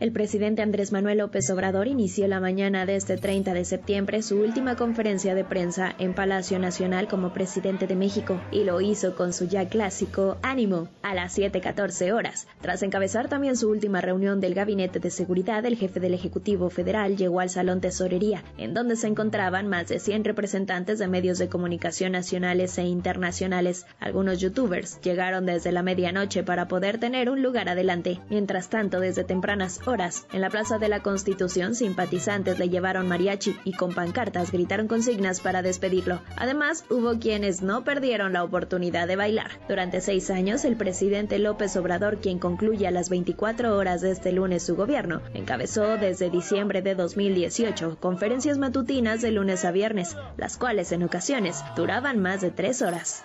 El presidente Andrés Manuel López Obrador inició la mañana de este 30 de septiembre su última conferencia de prensa en Palacio Nacional como presidente de México y lo hizo con su ya clásico ánimo a las 7:14 horas. Tras encabezar también su última reunión del Gabinete de Seguridad, el jefe del Ejecutivo Federal llegó al Salón Tesorería, en donde se encontraban más de 100 representantes de medios de comunicación nacionales e internacionales. Algunos youtubers llegaron desde la medianoche para poder tener un lugar adelante. Mientras tanto, desde tempranas en la Plaza de la Constitución, simpatizantes le llevaron mariachi y con pancartas gritaron consignas para despedirlo. Además, hubo quienes no perdieron la oportunidad de bailar. Durante seis años, el presidente López Obrador, quien concluye a las 24 horas de este lunes su gobierno, encabezó desde diciembre de 2018 conferencias matutinas de lunes a viernes, las cuales en ocasiones duraban más de tres horas.